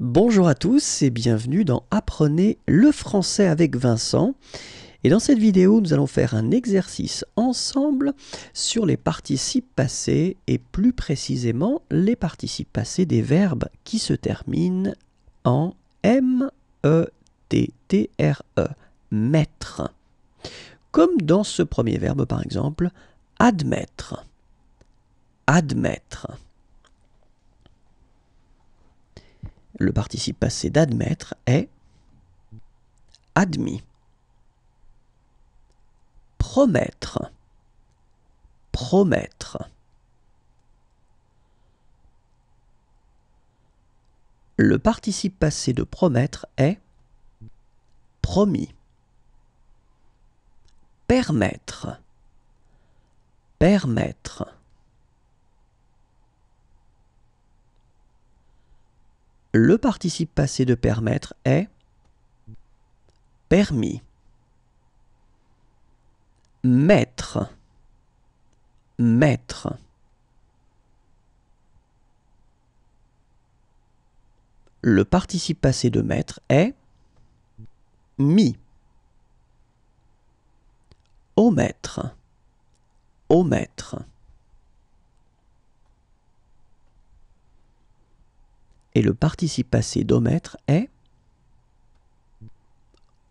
Bonjour à tous et bienvenue dans Apprenez le français avec Vincent. Et dans cette vidéo, nous allons faire un exercice ensemble sur les participes passés et plus précisément les participes passés des verbes qui se terminent en M, E, T, T, R, E, mettre. Comme dans ce premier verbe par exemple, admettre. Admettre. le participe passé d'admettre est admis. Promettre. Promettre. Le participe passé de promettre est promis. Permettre. Permettre. le participe passé de permettre est permis. Mettre. Mettre. Le participe passé de mettre est mis. Omettre. Omettre. et le participe passé d'omettre est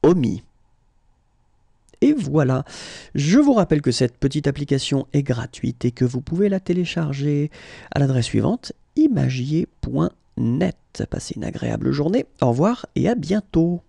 omis. Et voilà, je vous rappelle que cette petite application est gratuite et que vous pouvez la télécharger à l'adresse suivante imagier.net. Passez une agréable journée, au revoir et à bientôt.